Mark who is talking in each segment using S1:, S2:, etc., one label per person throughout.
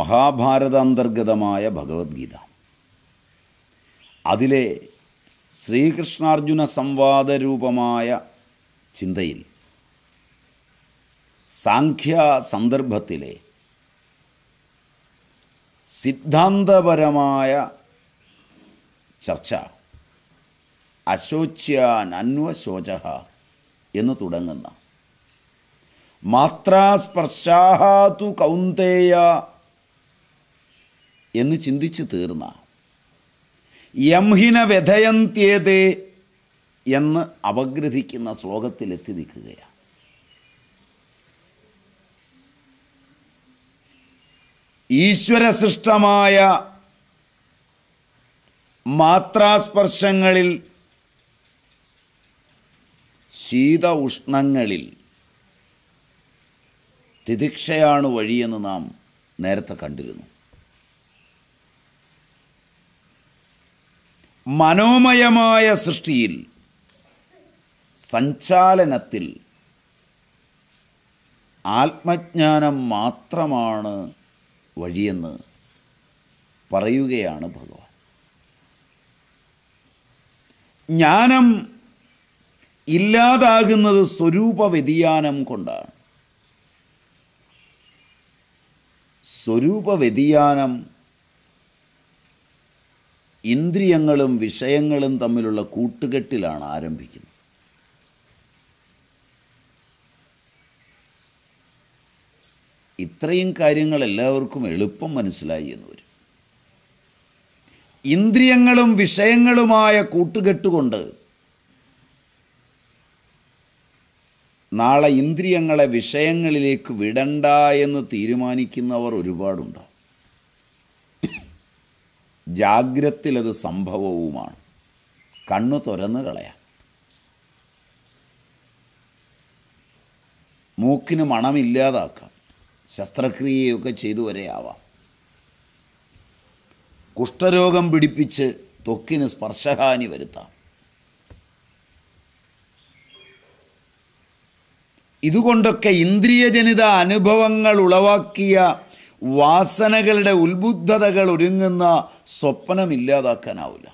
S1: മഹാഭാരതാന്തർഗതമായ ഭഗവത്ഗീത അതിലെ ശ്രീകൃഷ്ണാർജുന രൂപമായ ചിന്തയിൽ സാഖ്യ സന്ദർഭത്തിലെ സിദ്ധാന്തപരമായ ചർച്ച അശോച്യാനന്വശോച എന്ന് തുടങ്ങുന്ന മാത്രാസ്പർശാഹാതു തു കൗന്തേയ എന്ന് ചിന്തിച്ചു തീർന്ന യംഹിന വ്യഥയന്ത്യേത് എന്ന് അപഗ്രഥിക്കുന്ന ശ്ലോകത്തിലെത്തി നിൽക്കുകയാണ് ഈശ്വരസൃഷ്ടമായ മാത്രാസ്പർശങ്ങളിൽ ശീത ഉഷ്ണങ്ങളിൽ തിദിക്ഷയാണ് വഴിയെന്ന് നാം നേരത്തെ കണ്ടിരുന്നു മനോമയമായ സൃഷ്ടിയിൽ സഞ്ചാലനത്തിൽ ആത്മജ്ഞാനം മാത്രമാണ് വഴിയെന്ന് പറയുകയാണ് ഭഗവാൻ ജ്ഞാനം ഇല്ലാതാകുന്നത് സ്വരൂപ വ്യതിയാനം കൊണ്ടാണ് സ്വരൂപ വ്യതിയാനം ഇന്ദ്രിയങ്ങളും വിഷയങ്ങളും തമ്മിലുള്ള കൂട്ടുകെട്ടിലാണ് ആരംഭിക്കുന്നത് ഇത്രയും കാര്യങ്ങൾ എല്ലാവർക്കും എളുപ്പം മനസ്സിലായി എന്ന് വരും ഇന്ദ്രിയങ്ങളും വിഷയങ്ങളുമായ കൂട്ടുകെട്ടുകൊണ്ട് നാളെ ഇന്ദ്രിയങ്ങളെ വിഷയങ്ങളിലേക്ക് വിടണ്ട എന്ന് തീരുമാനിക്കുന്നവർ ഒരുപാടുണ്ടാവും ജാഗ്രത്തിലത് സംഭവവുമാണ് കണ്ണു തുറന്ന് കളയാം മൂക്കിന് മണമില്ലാതാക്കാം ശസ്ത്രക്രിയയൊക്കെ ചെയ്തു വരെയാവാം കുഷ്ഠരോഗം പിടിപ്പിച്ച് ത്വക്കിന് സ്പർശഹാനി വരുത്താം ഇതുകൊണ്ടൊക്കെ ഇന്ദ്രിയജനിത അനുഭവങ്ങൾ ഉളവാക്കിയ വാസനകളുടെ ഉത്ബുദ്ധതകൾ ഒരുങ്ങുന്ന സ്വപ്നം ഇല്ലാതാക്കാനാവില്ല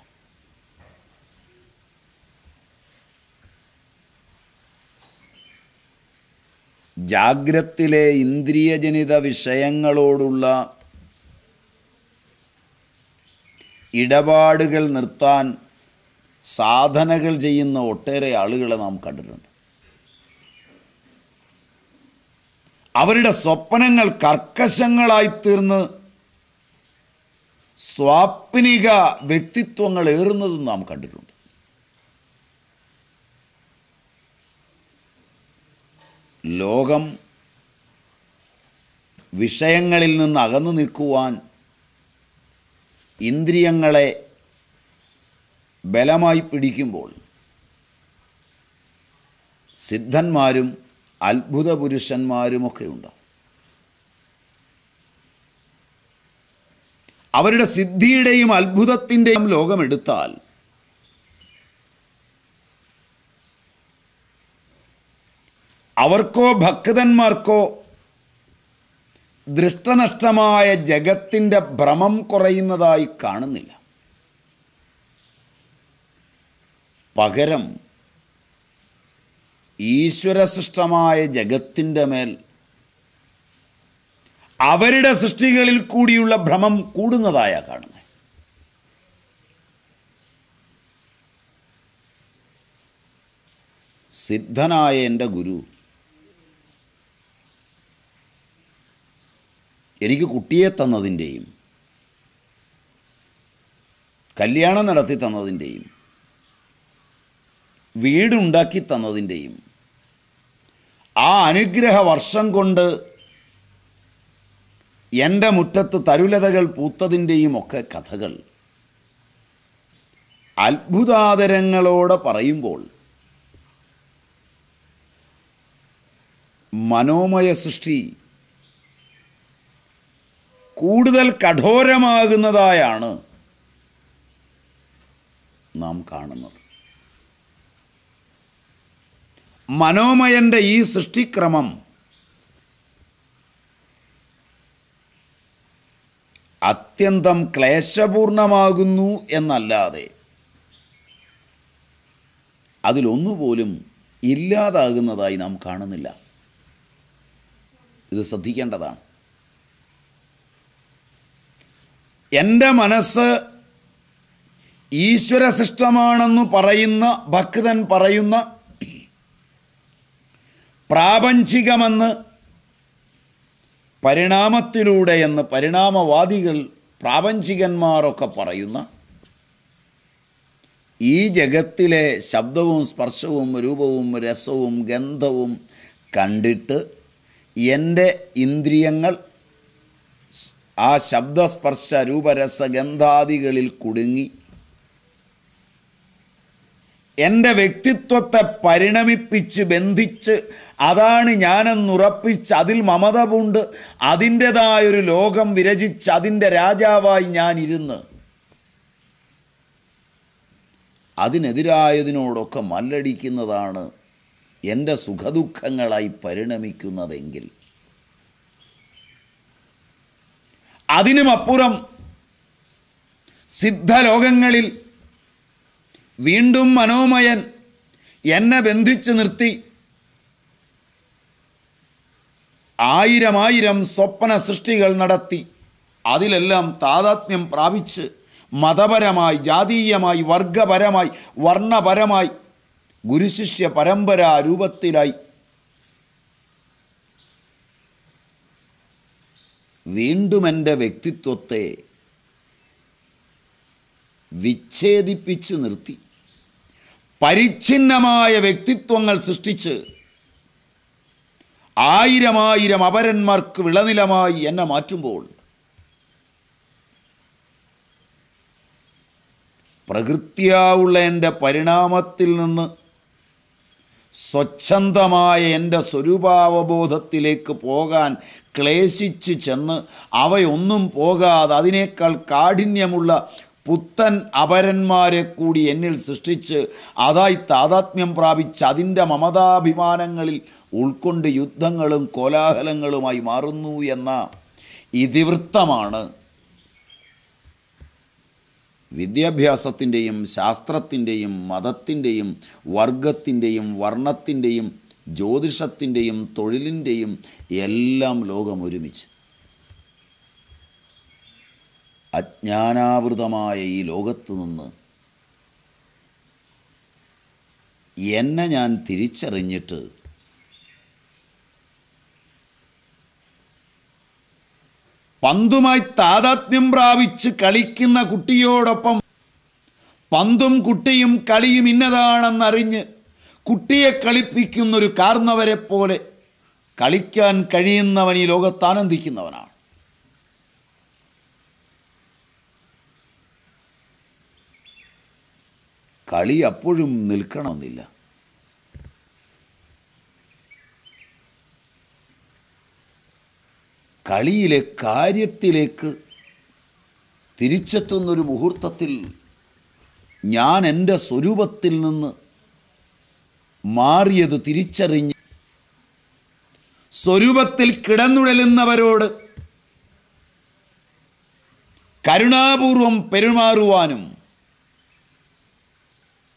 S1: ജാഗ്രത്തിലെ ഇന്ദ്രിയജനിത വിഷയങ്ങളോടുള്ള ഇടപാടുകൾ നിർത്താൻ സാധനകൾ ചെയ്യുന്ന ഒട്ടേറെ ആളുകളെ നാം കണ്ടിട്ടുണ്ട് അവരുടെ സ്വപ്നങ്ങൾ കർക്കശങ്ങളായിത്തീർന്ന് സ്വാപ്നിക വ്യക്തിത്വങ്ങൾ ഏറുന്നത് നാം കണ്ടിട്ടുണ്ട് ലോകം വിഷയങ്ങളിൽ നിന്ന് അകന്നു നിൽക്കുവാൻ ഇന്ദ്രിയങ്ങളെ ബലമായി പിടിക്കുമ്പോൾ സിദ്ധന്മാരും അത്ഭുത പുരുഷന്മാരുമൊക്കെ ഉണ്ടാവും അവരുടെ സിദ്ധിയുടെയും അത്ഭുതത്തിൻ്റെയും ലോകമെടുത്താൽ അവർക്കോ ഭക്തന്മാർക്കോ ദൃഷ്ടനഷ്ടമായ ജഗത്തിൻ്റെ ഭ്രമം കുറയുന്നതായി കാണുന്നില്ല പകരം ഈശ്വരസൃഷ്ടമായ ജഗത്തിൻ്റെ മേൽ അവരുടെ സൃഷ്ടികളിൽ കൂടിയുള്ള ഭ്രമം കൂടുന്നതായ കാണുന്നത് സിദ്ധനായ എൻ്റെ ഗുരു എനിക്ക് കുട്ടിയെ തന്നതിൻ്റെയും കല്യാണം നടത്തി തന്നതിൻ്റെയും വീടുണ്ടാക്കി തന്നതിൻ്റെയും ആ അനുഗ്രഹ വർഷം കൊണ്ട് എൻ്റെ മുറ്റത്ത് തരുലതകൾ പൂത്തതിൻ്റെയും ഒക്കെ കഥകൾ അത്ഭുതാദരങ്ങളോടെ പറയുമ്പോൾ മനോമയ സൃഷ്ടി കൂടുതൽ കഠോരമാകുന്നതായാണ് നാം കാണുന്നത് മനോമയൻ്റെ ഈ സൃഷ്ടിക്രമം അത്യന്തം ക്ലേശപൂർണമാകുന്നു എന്നല്ലാതെ അതിലൊന്നുപോലും ഇല്ലാതാകുന്നതായി നാം കാണുന്നില്ല ഇത് ശ്രദ്ധിക്കേണ്ടതാണ് എൻ്റെ മനസ്സ് ഈശ്വര സൃഷ്ടമാണെന്ന് പറയുന്ന ഭക്തൻ പറയുന്ന പ്രാപഞ്ചികമെന്ന് പരിണാമത്തിലൂടെ എന്ന് പരിണാമവാദികൾ പ്രാപഞ്ചികന്മാരൊക്കെ പറയുന്ന ഈ ജഗത്തിലെ ശബ്ദവും സ്പർശവും രൂപവും രസവും ഗന്ധവും കണ്ടിട്ട് എൻ്റെ ഇന്ദ്രിയങ്ങൾ ആ ശബ്ദസ്പർശ രൂപരസ ഗന്ധാദികളിൽ കുടുങ്ങി എൻ്റെ വ്യക്തിത്വത്തെ പരിണമിപ്പിച്ച് ബന്ധിച്ച് അതാണ് ഞാനെന്നുറപ്പിച്ച് അതിൽ മമത പൂണ്ട് അതിൻ്റെതായൊരു ലോകം വിരചിച്ച് അതിൻ്റെ രാജാവായി ഞാനിരുന്ന് അതിനെതിരായതിനോടൊക്കെ മല്ലടിക്കുന്നതാണ് എൻ്റെ സുഖദുഃഖങ്ങളായി പരിണമിക്കുന്നതെങ്കിൽ അതിനുമപ്പുറം സിദ്ധലോകങ്ങളിൽ വീണ്ടും മനോമയൻ എന്നെ ബന്ധിച്ചു നിർത്തി ആയിരം ആയിരം സ്വപ്ന സൃഷ്ടികൾ നടത്തി അതിലെല്ലാം താതാത്മ്യം പ്രാപിച്ച് മതപരമായി ജാതീയമായി വർഗപരമായി വർണ്ണപരമായി ഗുരുശിഷ്യ പരമ്പരാ രൂപത്തിലായി വീണ്ടും എൻ്റെ വ്യക്തിത്വത്തെ വിച്ഛേദിപ്പിച്ച് നിർത്തി പരിച്ഛിന്നമായ വ്യക്തിത്വങ്ങൾ സൃഷ്ടിച്ച് ആയിരമായിരം അപരന്മാർക്ക് വിളനിലമായി എന്നെ മാറ്റുമ്പോൾ പ്രകൃത്യാവുള്ള എൻ്റെ പരിണാമത്തിൽ നിന്ന് സ്വച്ഛന്തമായ എൻ്റെ സ്വരൂപാവബോധത്തിലേക്ക് പോകാൻ ക്ലേശിച്ച് ചെന്ന് അവയൊന്നും പോകാതെ അതിനേക്കാൾ കാഠിന്യമുള്ള പുത്തൻ അപരന്മാരെ കൂടി എന്നിൽ സൃഷ്ടിച്ച് അതായി താതാത്മ്യം പ്രാപിച്ച് അതിൻ്റെ മമതാഭിമാനങ്ങളിൽ ഉൾക്കൊണ്ട് യുദ്ധങ്ങളും കോലാഹലങ്ങളുമായി മാറുന്നു എന്ന ഇതിവൃത്തമാണ് വിദ്യാഭ്യാസത്തിൻ്റെയും ശാസ്ത്രത്തിൻ്റെയും മതത്തിൻ്റെയും വർഗത്തിൻ്റെയും വർണ്ണത്തിൻ്റെയും ജ്യോതിഷത്തിൻ്റെയും തൊഴിലിൻ്റെയും എല്ലാം ലോകം ഒരുമിച്ച് അജ്ഞാനാവൃതമായ ഈ ലോകത്തു നിന്ന് എന്നെ ഞാൻ തിരിച്ചറിഞ്ഞിട്ട് പന്തുമായി താതാത്മ്യം പ്രാപിച്ച് കളിക്കുന്ന കുട്ടിയോടൊപ്പം പന്തും കുട്ടിയും കളിയും ഇന്നതാണെന്നറിഞ്ഞ് കുട്ടിയെ കളിപ്പിക്കുന്നൊരു കാർന്നവരെ പോലെ കളിക്കാൻ കഴിയുന്നവൻ ഈ ലോകത്ത് ആനന്ദിക്കുന്നവനാണ് കളി അപ്പോഴും നിൽക്കണമെന്നില്ല കളിയിലെ കാര്യത്തിലേക്ക് തിരിച്ചെത്തുന്നൊരു മുഹൂർത്തത്തിൽ ഞാൻ എൻ്റെ സ്വരൂപത്തിൽ നിന്ന് മാറിയത് തിരിച്ചറിഞ്ഞ് സ്വരൂപത്തിൽ കിടന്നുഴലുന്നവരോട് കരുണാപൂർവം പെരുമാറുവാനും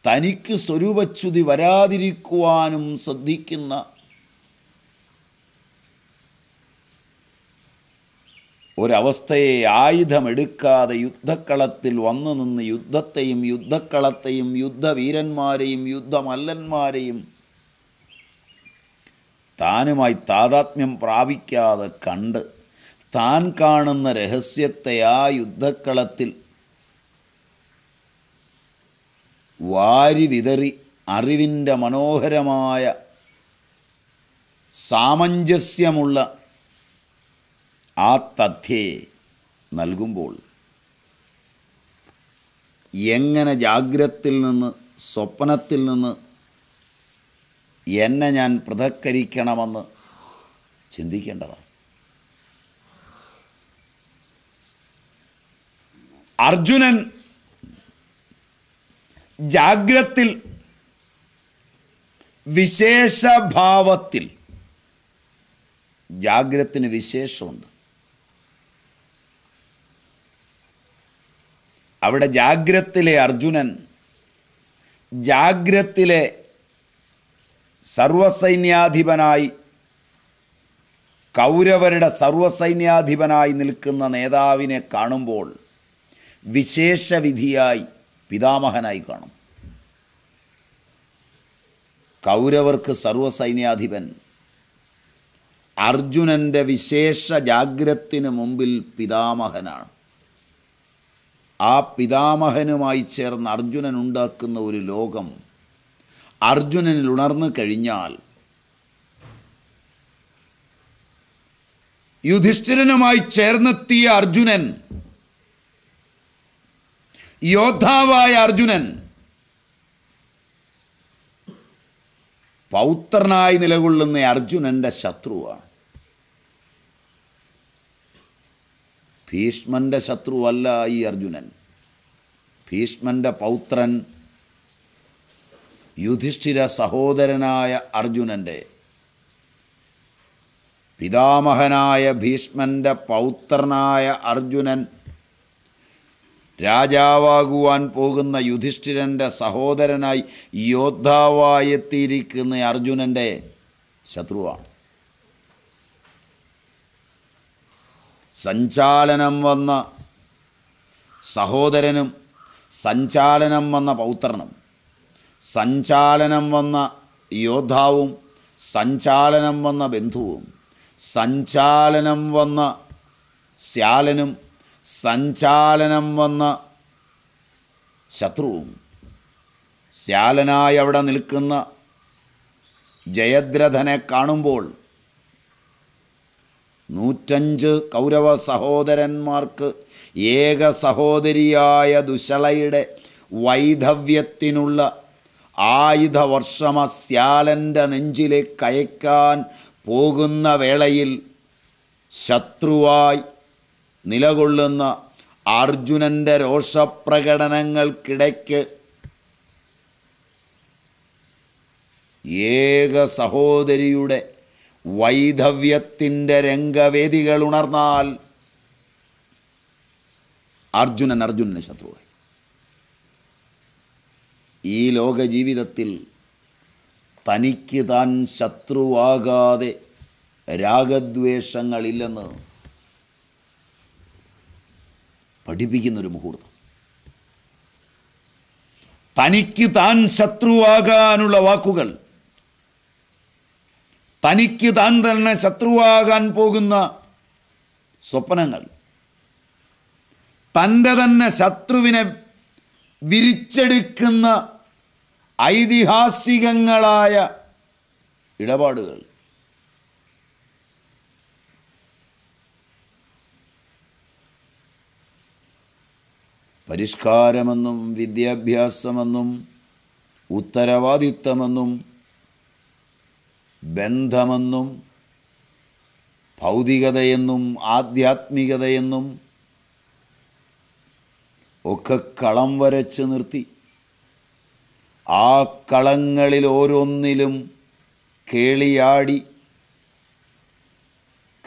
S1: തനിക്ക് സ്വരൂപച്യുതി വരാതിരിക്കുവാനും ശ്രദ്ധിക്കുന്ന ഒരവസ്ഥയെ ആയുധമെടുക്കാതെ യുദ്ധക്കളത്തിൽ വന്നു നിന്ന് യുദ്ധത്തെയും യുദ്ധക്കളത്തെയും യുദ്ധവീരന്മാരെയും യുദ്ധമല്ലന്മാരെയും താനുമായി താതാത്മ്യം പ്രാപിക്കാതെ കണ്ട് താൻ കാണുന്ന രഹസ്യത്തെ ആ യുദ്ധക്കളത്തിൽ വാരി വിതറി അറിവിൻ്റെ മനോഹരമായ സാമഞ്ജസ്യമുള്ള ആ തഥ്യയെ നൽകുമ്പോൾ എങ്ങനെ ജാഗ്രത്തിൽ നിന്ന് സ്വപ്നത്തിൽ നിന്ന് എന്നെ ഞാൻ പൃഥക്കരിക്കണമെന്ന് ചിന്തിക്കേണ്ടതാണ് അർജുനൻ ജാഗ്രത്തിൽ വിശേഷഭാവത്തിൽ ജാഗ്രത്തിന് വിശേഷമുണ്ട് അവിടെ ജാഗ്രത്തിലെ അർജുനൻ ജാഗ്രത്തിലെ സർവസൈന്യാധിപനായി കൗരവരുടെ സർവസൈന്യാധിപനായി നിൽക്കുന്ന നേതാവിനെ കാണുമ്പോൾ വിശേഷവിധിയായി പിതാമഹനായി കാണും കൗരവർക്ക് സർവ്വസൈന്യാധിപൻ അർജുനൻ്റെ വിശേഷ ജാഗ്രത്തിന് മുമ്പിൽ പിതാമഹനാണ് ആ പിതാമഹനുമായി ചേർന്ന് അർജുനൻ ഉണ്ടാക്കുന്ന ഒരു ലോകം അർജുനനിൽ ഉണർന്നു കഴിഞ്ഞാൽ യുധിഷ്ഠിരനുമായി ചേർന്നെത്തിയ അർജുനൻ യോദ്ധാവായ അർജുനൻ പൗത്രനായി നിലകൊള്ളുന്ന അർജുനന്റെ ശത്രുവാണ് ഭീഷ്മന്റെ ശത്രുവല്ല ഈ അർജുനൻ ഭീഷ്മന്റെ പൗത്രൻ യുധിഷ്ഠിര സഹോദരനായ അർജുനന്റെ പിതാമഹനായ ഭീഷ്മന്റെ പൗത്രനായ അർജുനൻ രാജാവാകുവാൻ പോകുന്ന യുധിഷ്ഠിരൻ്റെ സഹോദരനായി യോദ്ധാവായെത്തിയിരിക്കുന്ന അർജുനൻ്റെ ശത്രുവാണ് സഞ്ചാലനം വന്ന സഹോദരനും സഞ്ചാലനം വന്ന പൗത്രനും സഞ്ചാലനം വന്ന യോദ്ധാവും സഞ്ചാലനം വന്ന ബന്ധുവും സഞ്ചാലനം വന്ന ശ്യാലനും സഞ്ചാലനം വന്ന ശത്രുവും ശാലനായി അവിടെ നിൽക്കുന്ന ജയദ്രഥനെ കാണുമ്പോൾ നൂറ്റഞ്ച് കൗരവ സഹോദരന്മാർക്ക് ഏക സഹോദരിയായ ദുശളയുടെ വൈധവ്യത്തിനുള്ള ആയുധ വർഷമ ശ്യാലൻ്റെ നെഞ്ചിലേക്ക് അയക്കാൻ പോകുന്ന വേളയിൽ ശത്രുവായി നിലകൊള്ളുന്ന അർജുനൻ്റെ രോഷപ്രകടനങ്ങൾക്കിടയ്ക്ക് ഏക സഹോദരിയുടെ വൈധവ്യത്തിൻ്റെ രംഗവേദികൾ ഉണർന്നാൽ അർജുനൻ അർജുനന് ശത്രുവായി ഈ ലോക ജീവിതത്തിൽ തനിക്ക് താൻ ശത്രുവാകാതെ രാഗദ്വേഷങ്ങളില്ലെന്ന് പഠിപ്പിക്കുന്നൊരു മുഹൂർത്തം തനിക്ക് താൻ ശത്രുവാകാനുള്ള വാക്കുകൾ തനിക്ക് താൻ തന്നെ ശത്രുവാകാൻ പോകുന്ന സ്വപ്നങ്ങൾ തൻ്റെ തന്നെ ശത്രുവിനെ വിരിച്ചെടുക്കുന്ന ഐതിഹാസികങ്ങളായ ഇടപാടുകൾ പരിഷ്കാരമെന്നും വിദ്യാഭ്യാസമെന്നും ഉത്തരവാദിത്തമെന്നും ബന്ധമെന്നും ഭൗതികതയെന്നും ആധ്യാത്മികതയെന്നും ഒക്കെ കളം വരച്ച് നിർത്തി ആ കളങ്ങളിൽ ഓരോന്നിലും കേളിയാടി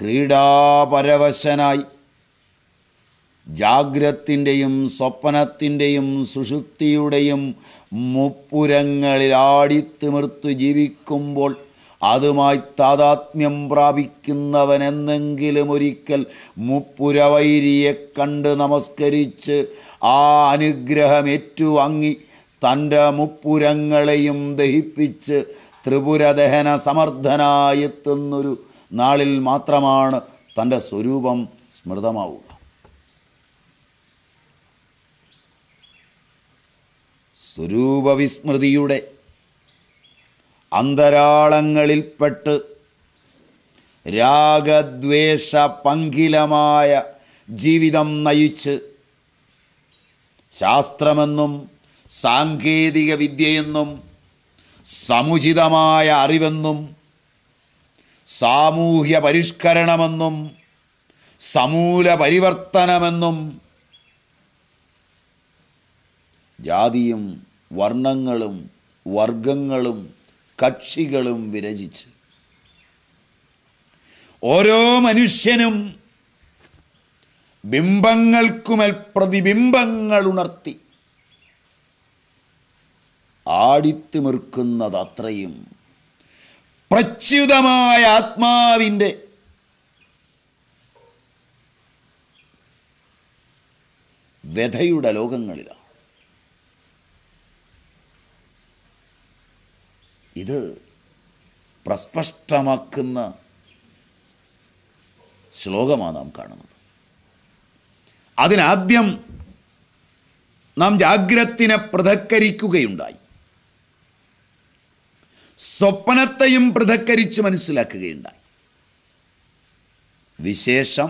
S1: ക്രീഡാപരവശനായി ജാഗ്രത്തിൻ്റെയും സ്വപ്നത്തിൻ്റെയും സുഷുപ്തിയുടെയും മുപ്പുരങ്ങളിൽ ആടിത്തിമിർത്ത് ജീവിക്കുമ്പോൾ അതുമായി താതാത്മ്യം പ്രാപിക്കുന്നവനെന്നെങ്കിലും ഒരിക്കൽ മുപ്പുരവൈരിയെ കണ്ട് നമസ്കരിച്ച് ആ അനുഗ്രഹം ഏറ്റുവാങ്ങി തൻ്റെ മുപ്പുരങ്ങളെയും ദഹിപ്പിച്ച് ത്രിപുരദഹന സമർത്ഥനായെത്തുന്നൊരു നാളിൽ മാത്രമാണ് തൻ്റെ സ്വരൂപം സ്മൃതമാവുക സ്വരൂപവിസ്മൃതിയുടെ അന്തരാളങ്ങളിൽപ്പെട്ട് രാഗദ്വേഷ പങ്കിലമായ ജീവിതം നയിച്ച് ശാസ്ത്രമെന്നും സാങ്കേതിക വിദ്യയെന്നും സമുചിതമായ അറിവെന്നും സാമൂഹ്യ പരിഷ്കരണമെന്നും സമൂല പരിവർത്തനമെന്നും ജാതിയും വർണ്ണങ്ങളും വർഗങ്ങളും കക്ഷികളും വിരചിച്ച് ഓരോ മനുഷ്യനും ബിംബങ്ങൾക്കുമൽ പ്രതിബിംബങ്ങൾ ഉണർത്തി ആടിത്തു ആടിത്തിമിർക്കുന്നതത്രയും പ്രച്യുതമായ ആത്മാവിൻ്റെ വ്യഥയുടെ ലോകങ്ങളിലാണ് ഇത് പ്രസ്പഷ്ടമാക്കുന്ന ശ്ലോകമാണ് നാം കാണുന്നത് അതിനാദ്യം നാം ജാഗ്രത്തിനെ പൃഥക്കരിക്കുകയുണ്ടായി സ്വപ്നത്തെയും പൃഥക്കരിച്ച് മനസ്സിലാക്കുകയുണ്ടായി വിശേഷം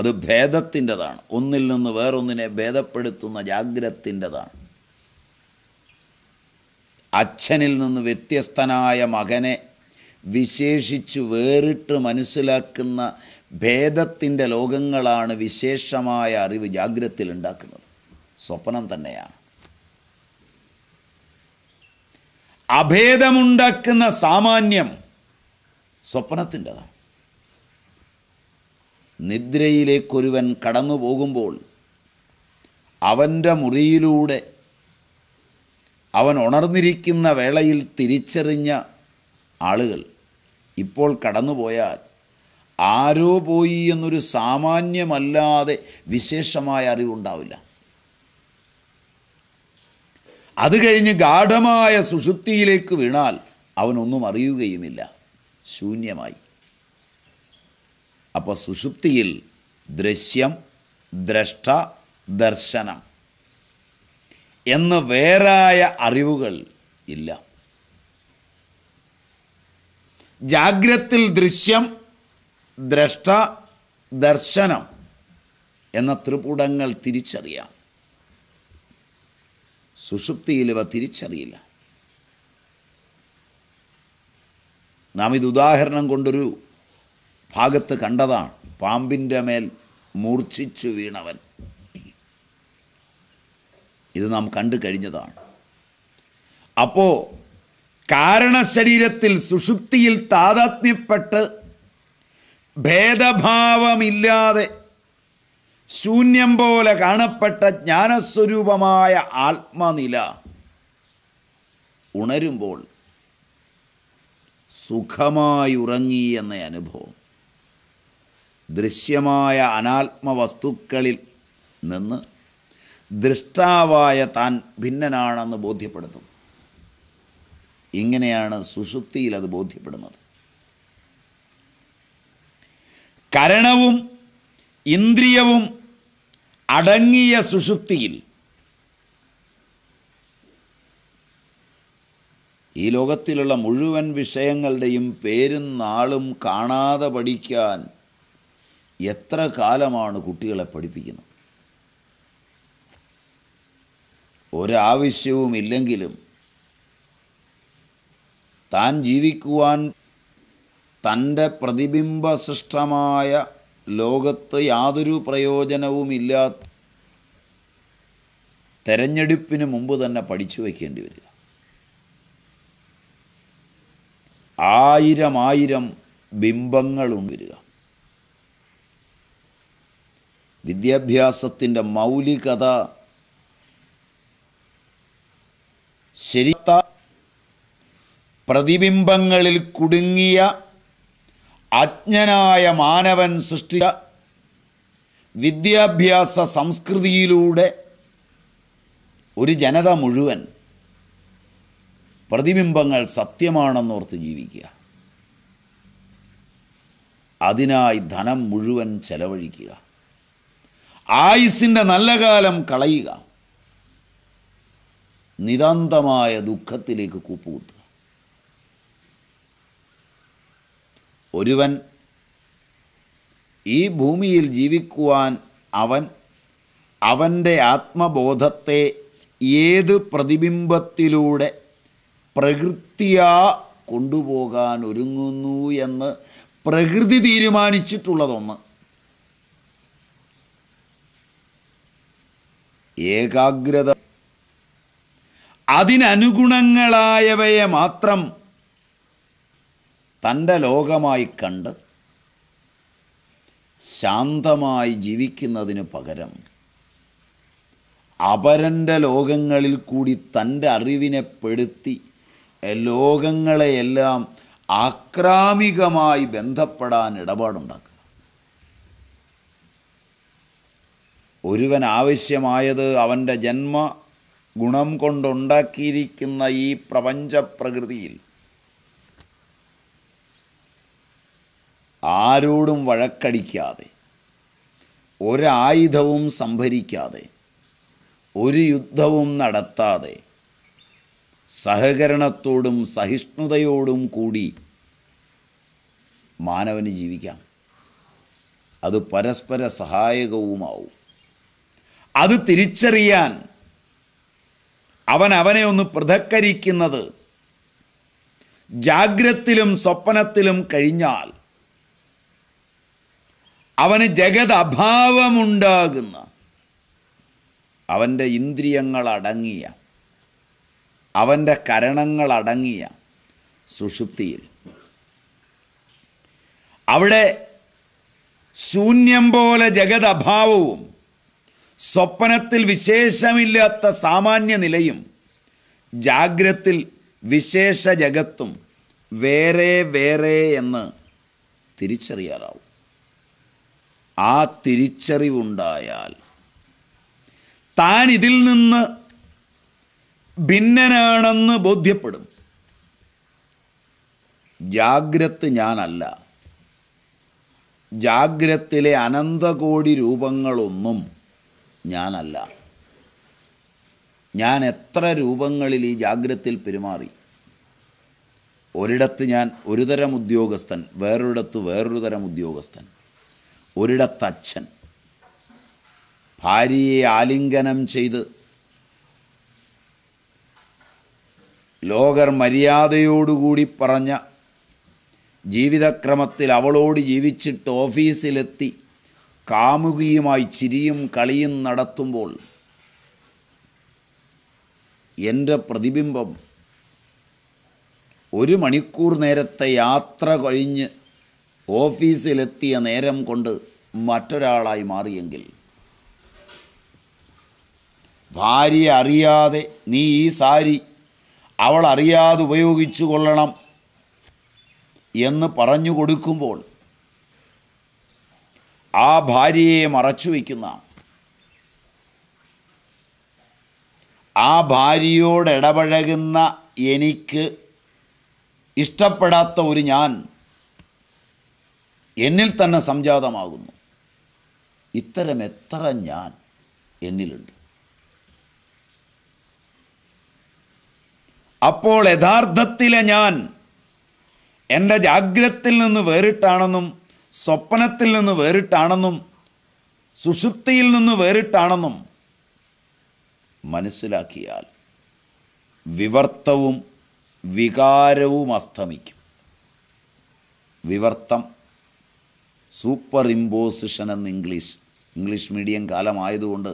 S1: അത് ഭേദത്തിൻ്റെതാണ് ഒന്നിൽ നിന്ന് വേറൊന്നിനെ ഭേദപ്പെടുത്തുന്ന ജാഗ്രത്തിൻ്റെതാണ് അച്ഛനിൽ നിന്ന് വ്യത്യസ്തനായ മകനെ വിശേഷിച്ചു വേറിട്ട് മനസ്സിലാക്കുന്ന ഭേദത്തിൻ്റെ ലോകങ്ങളാണ് വിശേഷമായ അറിവ് ജാഗ്രതയിൽ ഉണ്ടാക്കുന്നത് സ്വപ്നം തന്നെയാണ് അഭേദമുണ്ടാക്കുന്ന സാമാന്യം സ്വപ്നത്തിൻ്റെതാണ് നിദ്രയിലേക്കൊരുവൻ കടന്നു പോകുമ്പോൾ അവൻ്റെ മുറിയിലൂടെ അവൻ ഉണർന്നിരിക്കുന്ന വേളയിൽ തിരിച്ചറിഞ്ഞ ആളുകൾ ഇപ്പോൾ കടന്നുപോയാൽ ആരോ പോയി എന്നൊരു സാമാന്യമല്ലാതെ വിശേഷമായ അറിവുണ്ടാവില്ല അത് കഴിഞ്ഞ് ഗാഠമായ സുഷുപ്തിയിലേക്ക് വീണാൽ അവനൊന്നും അറിയുകയുമില്ല ശൂന്യമായി അപ്പോൾ സുഷുപ്തിയിൽ ദൃശ്യം ദ്രഷ്ട ദർശനം എന്ന വേറായ അറിവുകൾ ഇല്ല ജാഗ്രത്തിൽ ദൃശ്യം ദ്രഷ്ട ദർശനം എന്ന ത്രിപുടങ്ങൾ തിരിച്ചറിയാം സുഷുപ്തിയിൽ ഇവ തിരിച്ചറിയില്ല നാം ഇത് ഉദാഹരണം കൊണ്ടൊരു ഭാഗത്ത് കണ്ടതാണ് പാമ്പിൻ്റെ മേൽ മൂർച്ഛിച്ചു വീണവൻ ഇത് നാം കണ്ടു കഴിഞ്ഞതാണ് അപ്പോൾ കാരണശരീരത്തിൽ സുഷുപ്തിയിൽ താതാത്മ്യപ്പെട്ട് ഭേദഭാവമില്ലാതെ ശൂന്യം പോലെ കാണപ്പെട്ട ജ്ഞാനസ്വരൂപമായ ആത്മനില ഉണരുമ്പോൾ സുഖമായി ഉറങ്ങി എന്ന അനുഭവം ദൃശ്യമായ അനാത്മ വസ്തുക്കളിൽ നിന്ന് ദൃഷ്ടാവായ താൻ ഭിന്നനാണെന്ന് ബോധ്യപ്പെടുത്തും ഇങ്ങനെയാണ് സുഷുപ്തിയിൽ അത് ബോധ്യപ്പെടുന്നത് കരണവും ഇന്ദ്രിയവും അടങ്ങിയ സുഷുപ്തിയിൽ ഈ ലോകത്തിലുള്ള മുഴുവൻ വിഷയങ്ങളുടെയും പേരും നാളും കാണാതെ പഠിക്കാൻ എത്ര കാലമാണ് കുട്ടികളെ പഠിപ്പിക്കുന്നത് ഒരാവശ്യവുമില്ലെങ്കിലും താൻ ജീവിക്കുവാൻ തൻ്റെ പ്രതിബിംബസൃഷ്ടമായ ലോകത്ത് യാതൊരു പ്രയോജനവുമില്ലാത്ത തെരഞ്ഞെടുപ്പിന് മുമ്പ് തന്നെ പഠിച്ചു വയ്ക്കേണ്ടി വരിക ആയിരം ആയിരം ബിംബങ്ങളും വരിക വിദ്യാഭ്യാസത്തിൻ്റെ മൗലികത ശരിത്ത പ്രതിബിംബങ്ങളിൽ കുടുങ്ങിയ അജ്ഞനായ മാനവൻ സൃഷ്ടിച്ച വിദ്യാഭ്യാസ സംസ്കൃതിയിലൂടെ ഒരു ജനത മുഴുവൻ പ്രതിബിംബങ്ങൾ സത്യമാണെന്നോർത്ത് ജീവിക്കുക അതിനായി ധനം മുഴുവൻ ചെലവഴിക്കുക ആയുസിൻ്റെ നല്ല കാലം കളയുക നിതാന്തമായ ദുഃഖത്തിലേക്ക് കൂപ്പുകുത്തുക ഒരുവൻ ഈ ഭൂമിയിൽ ജീവിക്കുവാൻ അവൻ അവൻ്റെ ആത്മബോധത്തെ ഏത് പ്രതിബിംബത്തിലൂടെ പ്രകൃതിയാ കൊണ്ടുപോകാൻ ഒരുങ്ങുന്നു എന്ന് പ്രകൃതി തീരുമാനിച്ചിട്ടുള്ളതൊന്ന് ഏകാഗ്രത അതിനനുഗുണങ്ങളായവയെ മാത്രം തൻ്റെ ലോകമായി കണ്ട് ശാന്തമായി ജീവിക്കുന്നതിന് പകരം അപരൻ്റെ ലോകങ്ങളിൽ കൂടി തൻ്റെ അറിവിനെ പെടുത്തി ലോകങ്ങളെയെല്ലാം ആക്രാമികമായി ബന്ധപ്പെടാൻ ഇടപാടുണ്ടാക്കുക ഒരുവൻ ആവശ്യമായത് അവൻ്റെ ജന്മ ഗുണം കൊണ്ടുണ്ടാക്കിയിരിക്കുന്ന ഈ പ്രപഞ്ചപ്രകൃതിയിൽ ആരോടും വഴക്കടിക്കാതെ ഒരായുധവും സംഭരിക്കാതെ ഒരു യുദ്ധവും നടത്താതെ സഹകരണത്തോടും സഹിഷ്ണുതയോടും കൂടി മാനവന് ജീവിക്കാം അത് പരസ്പര സഹായകവുമാവും അത് തിരിച്ചറിയാൻ അവൻ അവനെ ഒന്ന് പൃഥക്കരിക്കുന്നത് ജാഗ്രത്തിലും സ്വപ്നത്തിലും കഴിഞ്ഞാൽ അവന് ജഗത് അഭാവമുണ്ടാകുന്ന അവൻ്റെ ഇന്ദ്രിയങ്ങളടങ്ങിയ അവൻ്റെ കരണങ്ങളടങ്ങിയ സുഷുപ്തിയിൽ അവിടെ ശൂന്യം പോലെ ജഗത് അഭാവവും സ്വപ്നത്തിൽ വിശേഷമില്ലാത്ത സാമാന്യ നിലയും ജാഗ്രത്തിൽ വിശേഷ ജഗത്തും വേറെ വേറെ എന്ന് തിരിച്ചറിയാറാവും ആ തിരിച്ചറിവുണ്ടായാൽ താൻ ഇതിൽ നിന്ന് ഭിന്നനാണെന്ന് ബോധ്യപ്പെടും ജാഗ്രത് ഞാനല്ല ജാഗ്രത്തിലെ അനന്തകോടി രൂപങ്ങളൊന്നും ഞാനല്ല ഞാൻ എത്ര രൂപങ്ങളിൽ ഈ ജാഗ്രതയിൽ പെരുമാറി ഒരിടത്ത് ഞാൻ ഒരു തരം ഉദ്യോഗസ്ഥൻ വേറൊരിടത്ത് വേറൊരു തരം ഉദ്യോഗസ്ഥൻ ഒരിടത്ത് അച്ഛൻ ഭാര്യയെ ആലിംഗനം ചെയ്ത് ലോകർ മര്യാദയോടുകൂടി പറഞ്ഞ ജീവിതക്രമത്തിൽ അവളോട് ജീവിച്ചിട്ട് ഓഫീസിലെത്തി കാമുകിയുമായി ചിരിയും കളിയും നടത്തുമ്പോൾ എൻ്റെ പ്രതിബിംബം ഒരു മണിക്കൂർ നേരത്തെ യാത്ര കഴിഞ്ഞ് ഓഫീസിലെത്തിയ നേരം കൊണ്ട് മറ്റൊരാളായി മാറിയെങ്കിൽ ഭാര്യ അറിയാതെ നീ ഈ സാരി അവൾ അറിയാതെ ഉപയോഗിച്ചു കൊള്ളണം എന്ന് പറഞ്ഞു കൊടുക്കുമ്പോൾ ആ ഭാര്യയെ മറച്ചു വയ്ക്കുന്ന ആ ഭാര്യയോട് ഇടപഴകുന്ന എനിക്ക് ഇഷ്ടപ്പെടാത്ത ഒരു ഞാൻ എന്നിൽ തന്നെ സംജാതമാകുന്നു ഇത്തരം എത്ര ഞാൻ എന്നിലുണ്ട് അപ്പോൾ യഥാർത്ഥത്തിലെ ഞാൻ എൻ്റെ ജാഗ്രത്തിൽ നിന്ന് വേറിട്ടാണെന്നും സ്വപ്നത്തിൽ നിന്ന് വേറിട്ടാണെന്നും സുഷുപ്തിയിൽ നിന്ന് വേറിട്ടാണെന്നും മനസ്സിലാക്കിയാൽ വിവർത്തവും വികാരവും അസ്തമിക്കും വിവർത്തം സൂപ്പർ ഇമ്പോസിഷൻ എന്ന് ഇംഗ്ലീഷ് ഇംഗ്ലീഷ് മീഡിയം കാലമായതുകൊണ്ട്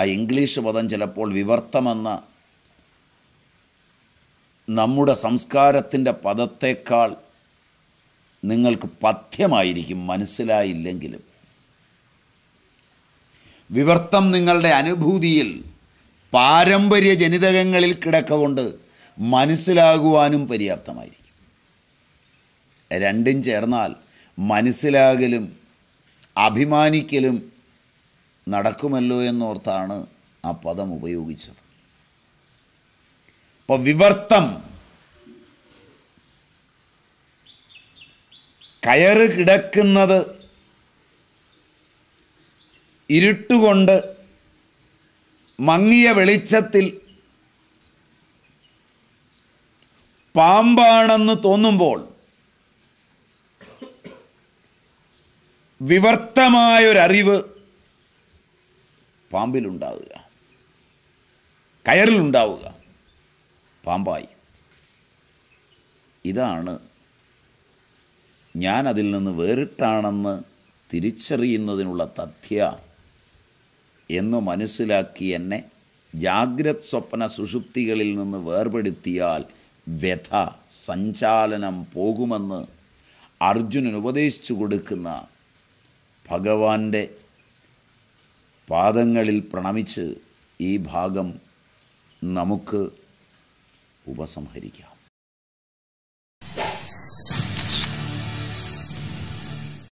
S1: ആ ഇംഗ്ലീഷ് പദം ചിലപ്പോൾ വിവർത്തമെന്ന നമ്മുടെ സംസ്കാരത്തിൻ്റെ പദത്തേക്കാൾ നിങ്ങൾക്ക് പഥ്യമായിരിക്കും മനസ്സിലായില്ലെങ്കിലും വിവർത്തം നിങ്ങളുടെ അനുഭൂതിയിൽ പാരമ്പര്യ ജനിതകങ്ങളിൽ കിടക്കൊണ്ട് മനസ്സിലാകുവാനും പര്യാപ്തമായിരിക്കും രണ്ടും ചേർന്നാൽ മനസ്സിലാകലും അഭിമാനിക്കലും നടക്കുമല്ലോ എന്നോർത്താണ് ആ പദം ഉപയോഗിച്ചത് അപ്പോൾ വിവർത്തം കയറ് കിടക്കുന്നത് ഇരുട്ടുകൊണ്ട് മങ്ങിയ വെളിച്ചത്തിൽ പാമ്പാണെന്ന് തോന്നുമ്പോൾ വിവർത്തമായൊരറിവ് പാമ്പിലുണ്ടാവുക കയറിലുണ്ടാവുക പാമ്പായി ഇതാണ് ഞാൻ അതിൽ നിന്ന് വേറിട്ടാണെന്ന് തിരിച്ചറിയുന്നതിനുള്ള തഥ്യ എന്ന് മനസ്സിലാക്കി എന്നെ ജാഗ്രത് സ്വപ്ന സുഷുപ്തികളിൽ നിന്ന് വേർപെടുത്തിയാൽ വ്യഥ സഞ്ചാലനം പോകുമെന്ന് അർജുനൻ ഉപദേശിച്ചു കൊടുക്കുന്ന ഭഗവാന്റെ പാദങ്ങളിൽ പ്രണമിച്ച് ഈ ഭാഗം നമുക്ക് ഉപസംഹരിക്കാം